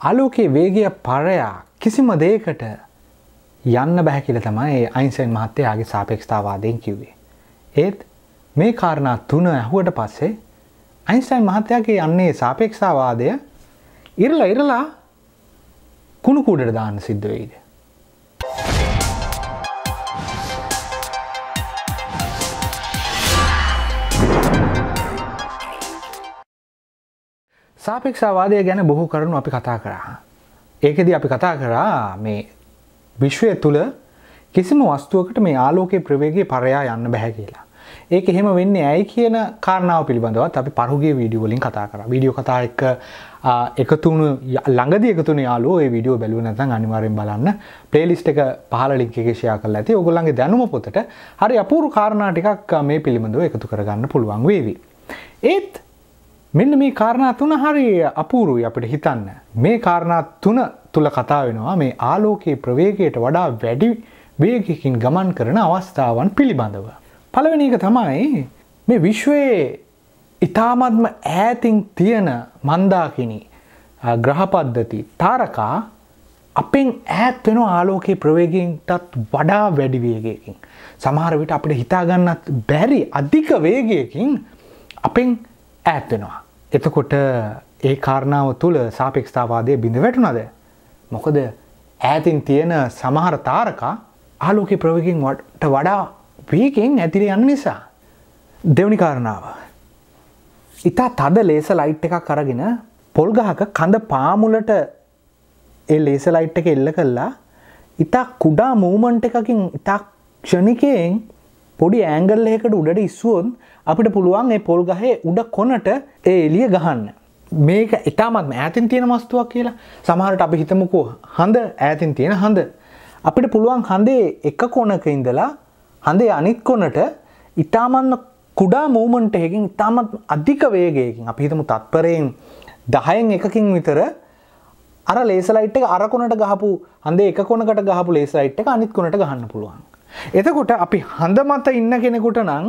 අලෝකයේ වේගය පරයා කිසිම දේකට යන්න බැහැකිල තමයි ඒ අයින්සයින් මහත්තයාගේ සාපේක්ෂතාවාදයෙන් කිව්වේ. ඒත් මේ කාරණා තුන ඇහුවට පස්සේ අයින්ස්ටයින් මහත්තයාගේ යන්නේ සාපේක්ෂාවාදය ඉරලා ඉරලා කුණුකුඩට දාන්න සිද්ධ වෙයිද. සාපේක්ෂවාදය ගැන බොහෝ කරුණු අපි කතා කරා. ඒකෙද අපි කතා කරා මේ විශ්වය තුළ කිසිම වස්තුවකට මේ ආලෝකයේ ප්‍රවේගේ පරයා යන්න බැහැ කියලා. ඒක එහෙම වෙන්න ඇයි කියන කාරණාව පිළිබඳවත් අපි පරුගේ වීඩියෝලින් කතා කර විඩියෝ කතා එක එකතුුණු ළඟද එකතුන යාලෝ විඩියෝ බැලුව නැතන් අනිවාරෙන් බලන්න පලේලිස්ට එක පහල ලිංකේෂයා කල ඇති ඔගොල්න්ගේ දැනුම පොතට හරි අපූරු කාරණාටිකක් මේ පිළිබඳව එකතු කරගන්න පුළුවන් වේවි. ඒත් මෙන්න මේ කාරණා තුන හරි අපූරුයි අපිට හිතන්න. මේ කාරණා තුන තුළ කතා වෙනවා මේ ආලෝකයේ ප්‍රවේගයට වඩා වැඩි වේගකින් ගමන් කරන අවස්ථාවන් පිළිබඳව. පළවෙනි එක තමයි මේ විශ්වයේ ඉතාමත්ම ඈතින් තියෙන මන්දාකිනි ග්‍රහපද්ධති තාරකා අපෙන් ඈත් වෙන ආලෝකයේ ප්‍රවේගයටත් වඩා වැඩි වේගයකින් සමහර විට අපිට හිතාගන්නත් බැරි අධික වේගයකින් අපෙන් ඈත් වෙනවා. එතකොට ඒ කාරණාව තුළ සාපේක්ෂතාවාදය බිඳ වැටුනද. මොකද ඈතින් තියෙන සමහර තාරකා ආලෝක ප්‍රවකින් වට වඩා වීකෙන් ඇතිර යන්න නිසා. දෙවනි කාරණාව. ඉතා තද ලේස ලයිට් එකක් කරගෙන පොල්ගහක කඳ පාමුලට ඒ ලේස ලයිට් එක එල්ල කල්ලා ඉතා කුඩා මූමන්ට් එකකින් ඉතා ක්ෂණිකයෙන් පොඩි ඇංගල් එකකට උඩට ඉස්සුවොන් අපිට පුළුවන් ඒ පොල් ගහේ උඩ කොනට ඒ එලිය ගහන්න. මේක ඉතාමත් ඈතින් තියෙන මස්තුවක් කියලා සමහරට අපි හිතමුකෝ හඳ ඈතින් තියෙන හඳ. අපිට පුළුවන් හඳේ එක කොනක ඉඳලා හඳේ අනිත් කොනට ඉතාමන්න කුඩා මූමන්ට එකකින් ඉතාමත් අධික වේගයකින් අපි හිතමු තත්පරයෙන් දහයෙන් එකකින් විතර අර ලේසලයිට් එක අරකොනට ගහපු හඳේ එක කොනකට ගහපු ලේසලයිට් එක අනිත් කොනට ගහන්න පුළුවන්. එතකොට අපි හඳ මත ඉන්න කෙනෙකුට නං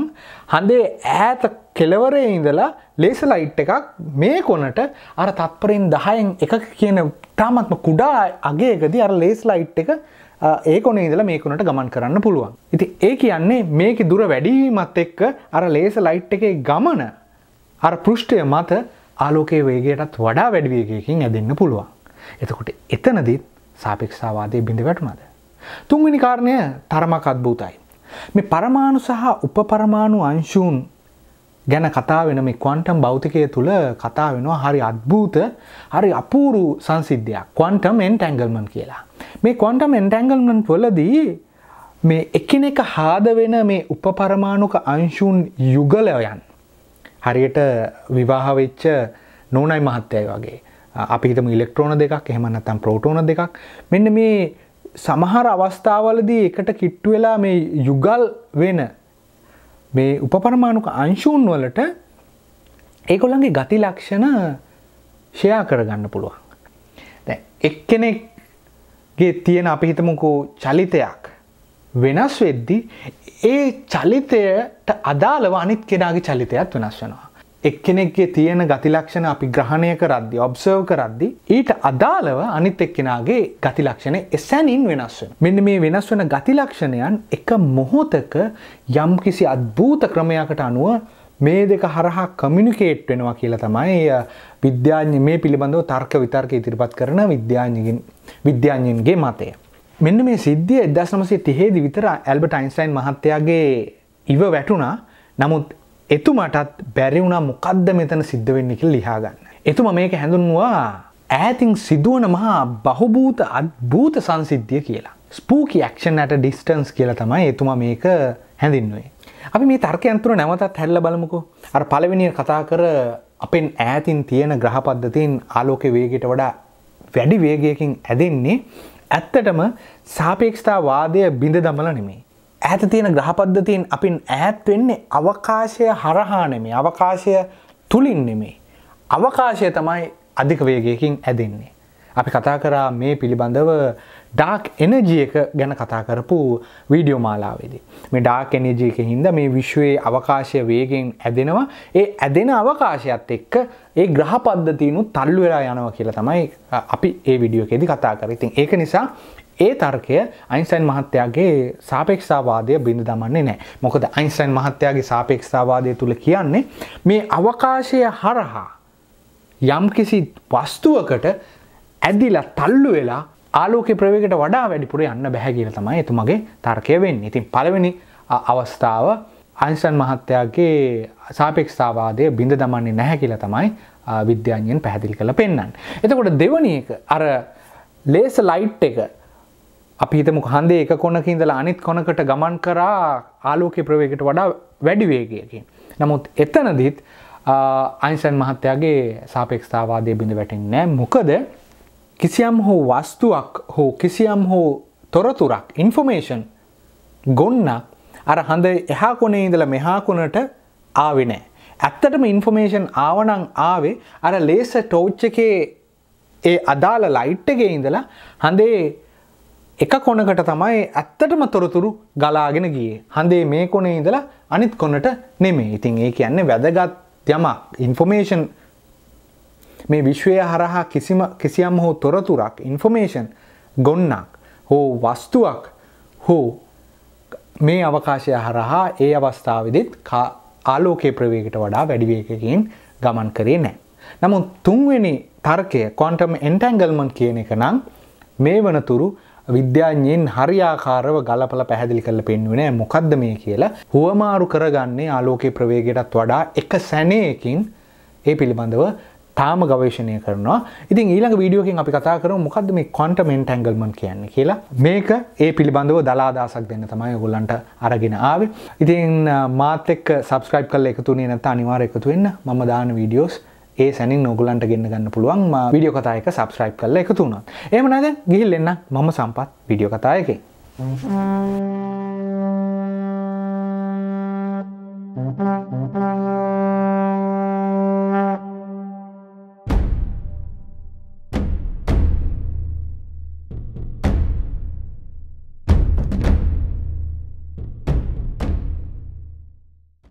හඳේ ඈත කෙලවරේ ඉඳලා ලේස ලයිට් එකක් මේ කොනට අර තත්පරෙන් දහයෙන් එක කියන තාමත්ම කුඩා අගේකද අර ලේස් ලයිට් එක ඒ කොන ඉදලා මේකුණට ගමන් කරන්න පුළුවන්. ඉති ඒ කියන්නේ මේක දුර වැඩීමත් එක්ක අර ලේස ලයිට් එකේ ගමන අර පෘෂ්ටය මත ආලෝකයේ වේගයටත් වඩා වැඩිවියගයකින් ඇදන්න පුළුවන්. එතකොට එතනදත් සාපික්ෂවාදය බිඳ වැටුනද. තුන්වෙනි කාරණය තරමක් අත්භූතයි. මේ පරමාණු සහ උපපරමාණු අංශූන් ගැන කතා වෙන මේ ක්වන්ටම් භෞතිකය තුළ කතා වෙනවා හරි අත්භූත හරි අපූරු සංසිද්ධයක් ක්වන්ටම් එන්ටැන්ගල්මන් කියලා. මේ ක්වන්ටම් එන්ටැන්ගල්මන් වලදී මේ එකනෙක හාද වෙන මේ උපපරමාණුක අංශුන් යුගලයන් හරියට විවාහවෙච්ච නෝනයි මහත්තයයි වගේ අපිහිතම ඉලෙක්ට්‍රෝන දෙකක් එහෙම නැතම් ප්‍රෝටෝන දෙකක් මෙන්න මේ සමහර අවස්ථාවලදී එකට කිට්ටු වෙලා මේ යුගල් වෙන මේ උපපරමාණුක අංශුන් වලට ඒකොළන්ගේ ගති ලක්ෂණ ෂයා කරගන්න පුළුවන්. එක්කෙනෙක්ගේ තියෙන අපි හිතමකෝ චලිතයක් වෙනස් වෙද්දි ඒ චලිතයට අදාළව අනිත් කෙනාගේ චලිතයක් වෙනස් වෙනවා. එක්කෙනෙක්ගේ තියෙන ගතිලක්ෂණ අපි ග්‍රහණය කරද්දි ඔබ්සර්ව් කරද්දි ඊට අදාළව අනිත් එක්කෙනගේ ගතිලක්ෂණ එසැනින් වෙනස් වෙන. මෙන්න මේ වෙනස් වන ගතිලක්ෂණයන් එක මොහොතක යම් කිසි අත්භූත ක්‍රමයකට අනුව මේ දෙක හරහා කමියුනිකේට් වෙනවා කියලා තමයි විද්‍යාඥ මේ පිළිබඳව තර්ක විතර්ක ඉදිරිපත් කරන විද්‍යාඥගෙන් විද්‍යාඥයන්ගේ මතය. මෙන්න මේ සිද්ධිය 1930 විතර ඇල්බර්ට් අයින්ස්ටයින් මහත්තයාගේ ඉව වැටුණා. නමුත් එතුමටත් බැරි වුණා මොකක්ද මෙතන සිද්ධ වෙන්නකි ලිහාගන්න. එතුම මේක හැඳුන්වා ඇතින් සිදුවන මහා බහුභූත අත්භූත සංසිද්ධිය කියලා. ස්පූකි ක්ෂන් ඇට ඩිස්ටන්ස් කියල තමයි එතුම මේක හැඳින්වේ. අපි මේ තර්කයන්තුර නැවතත් හැල්ල බලමුකු අර පලවෙනිය කතා කර අපෙන් ඈතින් තියෙන ග්‍රහපද්ධතින් ආලෝක වේගට වඩා වැඩි වේගයකින් ඇදෙන්නේ ඇත්තටම සාපේක්ෂතා වාදය බිඳ දමල නෙමේ. ඇත තියෙන ග්‍රහපද්ධතියෙන් අපින් ඇත් වෙන්නේ අවකාශය හරහා නෙමේ අවකාශය තුලින් නෙමේ. අවකාශය තමයි අධික වේගයකින් ඇදෙන්නේ. අපි කතා කරා මේ පිළිබඳව ඩාක් එනජිය එක ගැන කතා කරපු වීඩියෝ මාලාවේදී. මේ ඩාක් එනජිය එක හින්ද මේ විශ්වයේ අවකාශය වේගෙන් ඇදෙනවා ඒ ඇදෙන අවකාශයත් එක්ක ඒ ග්‍රහපද්ධතියනු තල්ලු වෙලා යනවා කියලා තමයි අපි ඒ විඩියෝකෙදි කතා කර ඉතින් ඒක නිසා ඒ තර්කය අයින්සයින් මහත්තයාගේ සාපේක්ෂාවාදය බිඳ දමන්නේ නෑ මොකද අයින්ස්ටයින් මහත්තයාගේ සාපේක්ෂාවාදය තුළ කියන්නේ මේ අවකාශය හරහා යම්කිසි වස්තුවකට ඇදිලා තල්ලු වෙලා ආලෝක ප්‍රවේකට වඩා වැඩිපුර යන්න බැහැ කියල තමයි එතුමගේ තර්කය වෙන්න ඉතින් පළවෙනි අවස්ථාව අයින්ස්ටන් මහත්තයාගේ සාපේක්ෂාවාදය බිඳ දමන්නේ නැහැ කියලා තමයි විද්‍යාඥයෙන් පැහැදිලි කළ පෙන්න්න. එතකොට දෙවනි එක අර ලේස ලයිට් එක අපිහිතම හන්දේ එක කොනක ඉඳලා අනිත් කොනකට ගමන් කරා ආලෝකය ප්‍රවේකට වඩා වැඩිවේගයකින්. නමුත් එතනදිත් අයින්සන් මහත්තයාගේ සාපේක්ෂතාවාදය බිඳ වැටෙන් නෑ මොකද කිසියම් හෝ වස්තුවක් හෝ කිසියම් හෝ තොරතුරක් ඉන්ෆෝමේෂන් ගොන්න අර හඳ එහා කොනේ ඉඳල මෙහා කොනට ආවෙනෑ. ඇත්තටම ඉන්ෆෝමේෂන් ආවනං ආවේ අර ලේස ටෝච්චකේ ඒ අදාළ ලයිට්ටගේ ඉඳලා හඳේ එක කොනකට තමයි ඇත්තටම තොරතුරු ගලාගෙන ගියේ හඳේ මේ කොනේ ඉඳලා අනිත් කොනට නෙමේ ඉතින් ඒ කියන්නේ වැදගත් යමක් ඉන්ෆෝමේෂන් මේ විශ්වය හරහා කිසිම කිසියම් හෝ තොරතුරක් ඉන්ෆෝමේෂන් ගොන්නක් හෝ වස්තුවක් හෝ මේ අවකාශය හරහා ඒ අවස්ථාවදිත් ආලෝකයේ ප්‍රවේගට වඩා වැඩිවේකකින් ගමන් කරේ නෑ. නමුත් තුන්වෙනි තර්කය කොන්ටම එන්ටැන්ගල්මන් කියන එක නම් මේ වනතුරු විද්‍යාඥයෙන් හරියාකාරව ගලපල පැහැදිලි කරල පෙන්වුවනෑ මොකක්ද මේ කියලා හුවමාරු කරගන්නේ ආලෝකයේ ප්‍රවේගයටත් වඩා එක සැනයකින් ඒ පිළිබඳව තාම ගවේශණය කරනවා ඉතින් ඊළඟ වීඩියෝකින් අපි කතා කරු මොකක්ද මේ කොන්ටමෙන්ට ඇංගල්මන් කියන්න කියලා මේක ඒ පිළිබඳව දලාදාසක් දෙන්න තමයි ගොල්ලන්ට අරගෙන ආවේ ඉතින් මාත් එක්ක සබස්ක්‍රයිබ් කල එකතුනේ නැත අනිවාර එකතු වෙන්න මම දාන වීඩියෝස් ඒ සැනින් නොගලන්ට ගන්න ගන්න පුළුවන් විඩියෝ කතායක සබස්්‍රයිප් කල එක තුුණ එමනද ගිහිල් එන්න මම සම්පත් විඩියෝ කතායක Mm-hmm.